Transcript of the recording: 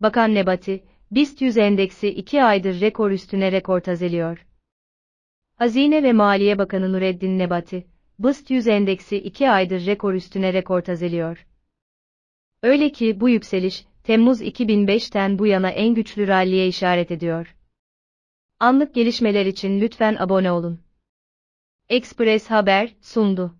Bakan Nebati, BIST 100 endeksi 2 aydır rekor üstüne rekor tazeliyor. Hazine ve Maliye Bakanı Nureddin Nebati, BIST 100 endeksi 2 aydır rekor üstüne rekor tazeliyor. Öyle ki bu yükseliş, Temmuz 2005'ten bu yana en güçlü ralliye işaret ediyor. Anlık gelişmeler için lütfen abone olun. Express Haber sundu.